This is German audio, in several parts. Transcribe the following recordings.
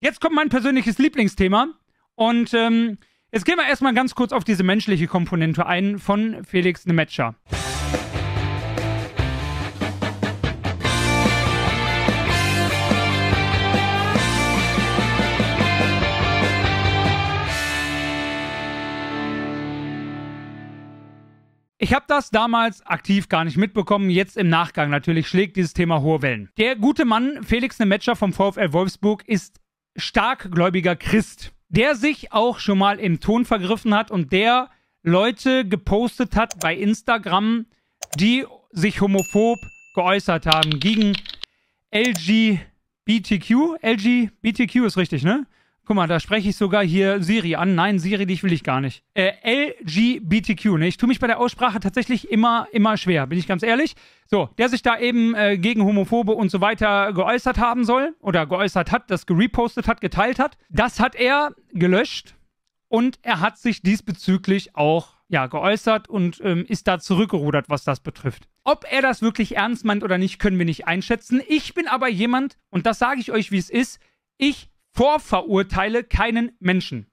Jetzt kommt mein persönliches Lieblingsthema. Und ähm, jetzt gehen wir erstmal ganz kurz auf diese menschliche Komponente ein von Felix Nemetscher. Ich habe das damals aktiv gar nicht mitbekommen, jetzt im Nachgang natürlich schlägt dieses Thema hohe Wellen. Der gute Mann Felix Nemetscher vom VfL Wolfsburg ist starkgläubiger Christ, der sich auch schon mal im Ton vergriffen hat und der Leute gepostet hat bei Instagram, die sich homophob geäußert haben gegen LGBTQ. LGBTQ ist richtig, ne? Guck mal, da spreche ich sogar hier Siri an. Nein, Siri, dich will ich gar nicht. Äh, LGBTQ, ne? Ich tue mich bei der Aussprache tatsächlich immer, immer schwer, bin ich ganz ehrlich. So, der sich da eben äh, gegen Homophobe und so weiter geäußert haben soll oder geäußert hat, das gerepostet hat, geteilt hat, das hat er gelöscht und er hat sich diesbezüglich auch ja, geäußert und ähm, ist da zurückgerudert, was das betrifft. Ob er das wirklich ernst meint oder nicht, können wir nicht einschätzen. Ich bin aber jemand, und das sage ich euch, wie es ist, ich Vorverurteile keinen Menschen.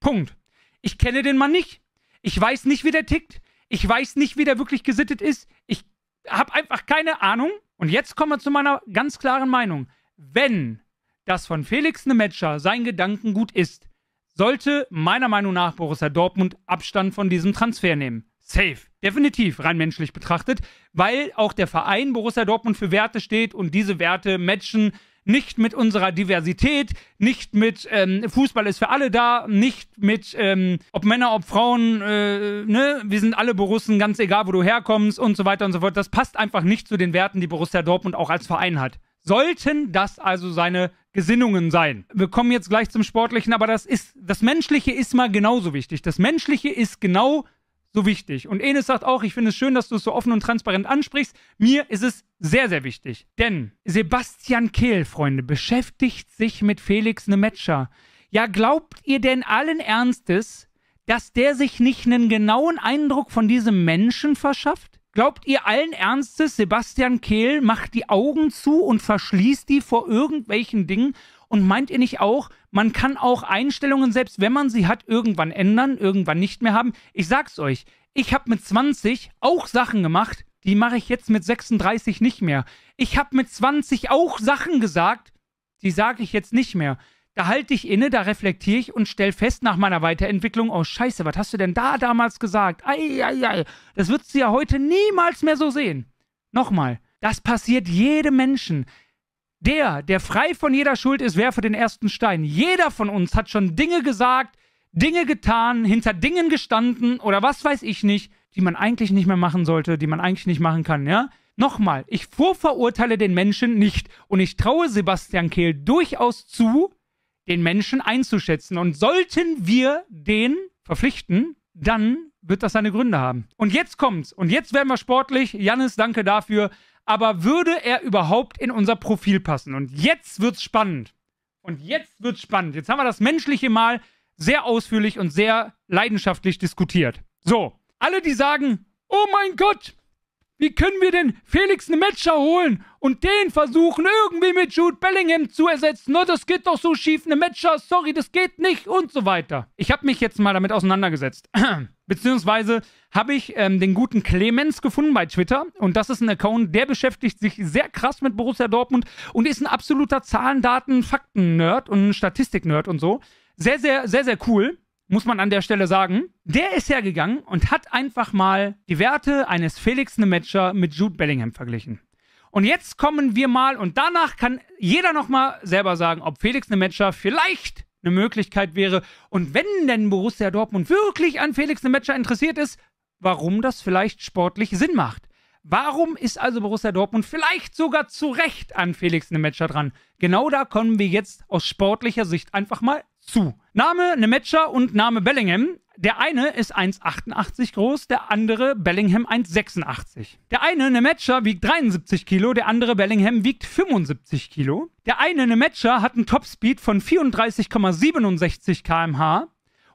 Punkt. Ich kenne den Mann nicht. Ich weiß nicht, wie der tickt. Ich weiß nicht, wie der wirklich gesittet ist. Ich habe einfach keine Ahnung. Und jetzt kommen wir zu meiner ganz klaren Meinung. Wenn das von Felix Nemetscher sein Gedankengut ist, sollte meiner Meinung nach Borussia Dortmund Abstand von diesem Transfer nehmen. Safe. Definitiv, rein menschlich betrachtet, weil auch der Verein Borussia Dortmund für Werte steht und diese Werte matchen nicht mit unserer Diversität, nicht mit ähm, Fußball ist für alle da, nicht mit ähm, ob Männer, ob Frauen, äh, ne, wir sind alle Borussen, ganz egal, wo du herkommst und so weiter und so fort. Das passt einfach nicht zu den Werten, die Borussia Dortmund auch als Verein hat. Sollten das also seine Gesinnungen sein? Wir kommen jetzt gleich zum Sportlichen, aber das ist, das Menschliche ist mal genauso wichtig. Das Menschliche ist genau so wichtig. Und Enes sagt auch, ich finde es schön, dass du es so offen und transparent ansprichst. Mir ist es sehr, sehr wichtig. Denn Sebastian Kehl, Freunde, beschäftigt sich mit Felix Nemetscher. Ja, glaubt ihr denn allen Ernstes, dass der sich nicht einen genauen Eindruck von diesem Menschen verschafft? Glaubt ihr allen Ernstes, Sebastian Kehl macht die Augen zu und verschließt die vor irgendwelchen Dingen? Und meint ihr nicht auch, man kann auch Einstellungen, selbst wenn man sie hat, irgendwann ändern, irgendwann nicht mehr haben? Ich sag's euch, ich habe mit 20 auch Sachen gemacht, die mache ich jetzt mit 36 nicht mehr. Ich habe mit 20 auch Sachen gesagt, die sage ich jetzt nicht mehr. Da halte ich inne, da reflektiere ich und stelle fest nach meiner Weiterentwicklung, oh Scheiße, was hast du denn da damals gesagt? Ei, ei, ei. Das würdest du ja heute niemals mehr so sehen. Nochmal, das passiert jedem Menschen. Der, der frei von jeder Schuld ist, werfe den ersten Stein. Jeder von uns hat schon Dinge gesagt, Dinge getan, hinter Dingen gestanden oder was weiß ich nicht, die man eigentlich nicht mehr machen sollte, die man eigentlich nicht machen kann, ja? Nochmal, ich vorverurteile den Menschen nicht und ich traue Sebastian Kehl durchaus zu, den Menschen einzuschätzen. Und sollten wir den verpflichten, dann wird das seine Gründe haben. Und jetzt kommt's. Und jetzt werden wir sportlich. Jannis, danke dafür. Aber würde er überhaupt in unser Profil passen? Und jetzt wird's spannend. Und jetzt wird's spannend. Jetzt haben wir das Menschliche mal sehr ausführlich und sehr leidenschaftlich diskutiert. So, alle, die sagen, oh mein Gott, wie können wir denn Felix eine Matcher holen und den versuchen, irgendwie mit Jude Bellingham zu ersetzen? No, das geht doch so schief, eine Matcher, sorry, das geht nicht und so weiter. Ich habe mich jetzt mal damit auseinandergesetzt. Beziehungsweise habe ich ähm, den guten Clemens gefunden bei Twitter. Und das ist ein Account, der beschäftigt sich sehr krass mit Borussia Dortmund und ist ein absoluter Zahlen, Daten, Fakten-Nerd und Statistik-Nerd und so. Sehr, sehr, sehr, sehr cool muss man an der Stelle sagen. Der ist hergegangen und hat einfach mal die Werte eines Felix Nemetscher mit Jude Bellingham verglichen. Und jetzt kommen wir mal und danach kann jeder nochmal selber sagen, ob Felix Nemetscher vielleicht eine Möglichkeit wäre. Und wenn denn Borussia Dortmund wirklich an Felix Nemetscher interessiert ist, warum das vielleicht sportlich Sinn macht. Warum ist also Borussia Dortmund vielleicht sogar zu Recht an Felix Nemetscher dran? Genau da kommen wir jetzt aus sportlicher Sicht einfach mal zu. Name Nemetscher und Name Bellingham. Der eine ist 1,88 groß, der andere Bellingham 1,86. Der eine Nemetscher wiegt 73 Kilo, der andere Bellingham wiegt 75 Kilo. Der eine Nemetscher hat einen Topspeed von 34,67 km/h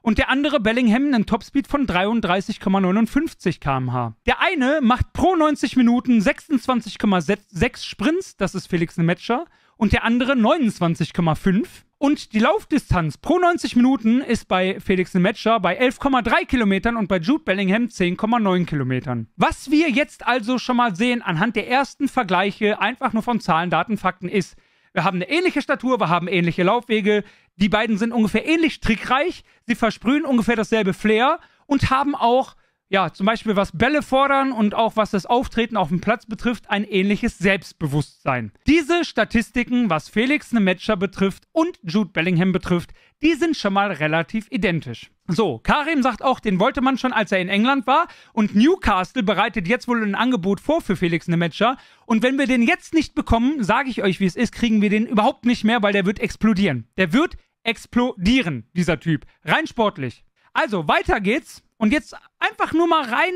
und der andere Bellingham einen Topspeed von 33,59 km/h. Der eine macht pro 90 Minuten 26,6 Sprints, das ist Felix Nemetscher, und der andere 29,5. Und die Laufdistanz pro 90 Minuten ist bei Felix Nemetscher bei 11,3 Kilometern und bei Jude Bellingham 10,9 Kilometern. Was wir jetzt also schon mal sehen anhand der ersten Vergleiche, einfach nur von Zahlen, Daten, Fakten, ist, wir haben eine ähnliche Statur, wir haben ähnliche Laufwege, die beiden sind ungefähr ähnlich trickreich, sie versprühen ungefähr dasselbe Flair und haben auch ja, zum Beispiel was Bälle fordern und auch was das Auftreten auf dem Platz betrifft, ein ähnliches Selbstbewusstsein. Diese Statistiken, was Felix Nemetscher betrifft und Jude Bellingham betrifft, die sind schon mal relativ identisch. So, Karim sagt auch, den wollte man schon, als er in England war. Und Newcastle bereitet jetzt wohl ein Angebot vor für Felix Nemetscher. Und wenn wir den jetzt nicht bekommen, sage ich euch, wie es ist, kriegen wir den überhaupt nicht mehr, weil der wird explodieren. Der wird explodieren, dieser Typ. Rein sportlich. Also, weiter geht's und jetzt einfach nur mal rein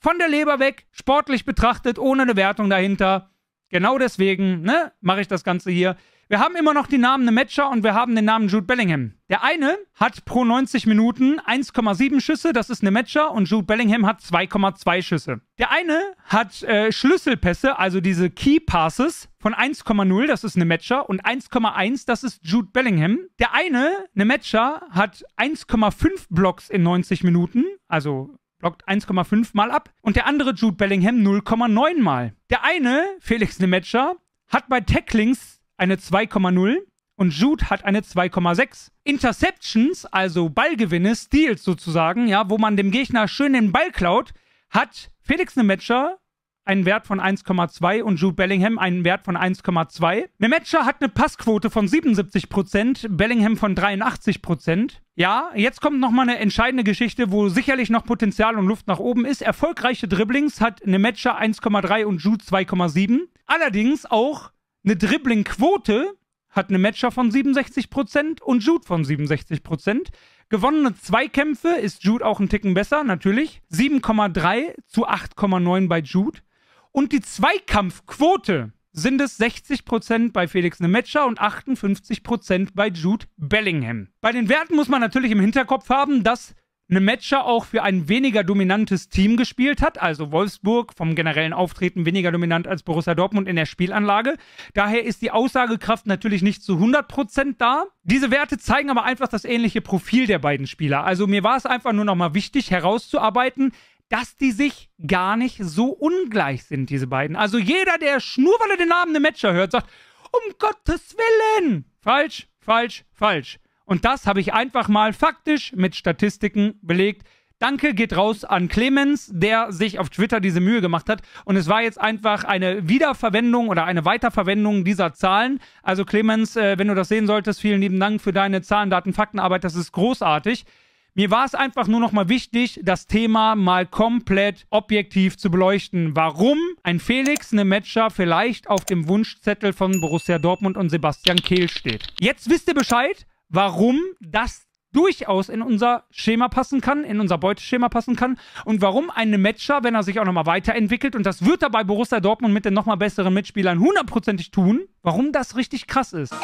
von der Leber weg, sportlich betrachtet, ohne eine Wertung dahinter. Genau deswegen ne, mache ich das Ganze hier. Wir haben immer noch die Namen Matcher und wir haben den Namen Jude Bellingham. Der eine hat pro 90 Minuten 1,7 Schüsse, das ist Matcher und Jude Bellingham hat 2,2 Schüsse. Der eine hat äh, Schlüsselpässe, also diese Key Passes, von 1,0, das ist Matcher und 1,1, das ist Jude Bellingham. Der eine, Matcher hat 1,5 Blocks in 90 Minuten, also blockt 1,5 Mal ab, und der andere Jude Bellingham 0,9 Mal. Der eine, Felix Matcher hat bei Tacklings eine 2,0 und Jude hat eine 2,6. Interceptions, also Ballgewinne, Steals sozusagen, ja, wo man dem Gegner schön den Ball klaut, hat Felix Nemetscher einen Wert von 1,2 und Jude Bellingham einen Wert von 1,2. Nemetscher hat eine Passquote von 77%, Bellingham von 83%. Ja, jetzt kommt nochmal eine entscheidende Geschichte, wo sicherlich noch Potenzial und Luft nach oben ist. Erfolgreiche Dribblings hat Nemetscher 1,3 und Jude 2,7. Allerdings auch eine Dribbling-Quote hat eine Matcher von 67% und Jude von 67%. Gewonnene Zweikämpfe ist Jude auch ein Ticken besser, natürlich. 7,3 zu 8,9 bei Jude. Und die Zweikampfquote sind es 60% bei Felix Nemetscher und 58% bei Jude Bellingham. Bei den Werten muss man natürlich im Hinterkopf haben, dass eine Matcher auch für ein weniger dominantes Team gespielt hat, also Wolfsburg vom generellen Auftreten weniger dominant als Borussia Dortmund in der Spielanlage. Daher ist die Aussagekraft natürlich nicht zu 100% da. Diese Werte zeigen aber einfach das ähnliche Profil der beiden Spieler. Also mir war es einfach nur nochmal wichtig herauszuarbeiten, dass die sich gar nicht so ungleich sind, diese beiden. Also jeder, der nur den Namen der Matcher hört, sagt, um Gottes Willen! Falsch, falsch, falsch. Und das habe ich einfach mal faktisch mit Statistiken belegt. Danke geht raus an Clemens, der sich auf Twitter diese Mühe gemacht hat. Und es war jetzt einfach eine Wiederverwendung oder eine Weiterverwendung dieser Zahlen. Also Clemens, äh, wenn du das sehen solltest, vielen lieben Dank für deine Zahlen, Daten, Faktenarbeit. Das ist großartig. Mir war es einfach nur nochmal wichtig, das Thema mal komplett objektiv zu beleuchten. Warum ein Felix eine Matcher vielleicht auf dem Wunschzettel von Borussia Dortmund und Sebastian Kehl steht. Jetzt wisst ihr Bescheid warum das durchaus in unser Schema passen kann, in unser Beuteschema passen kann und warum ein Matcher, wenn er sich auch nochmal weiterentwickelt und das wird er bei Borussia Dortmund mit den nochmal besseren Mitspielern hundertprozentig tun, warum das richtig krass ist.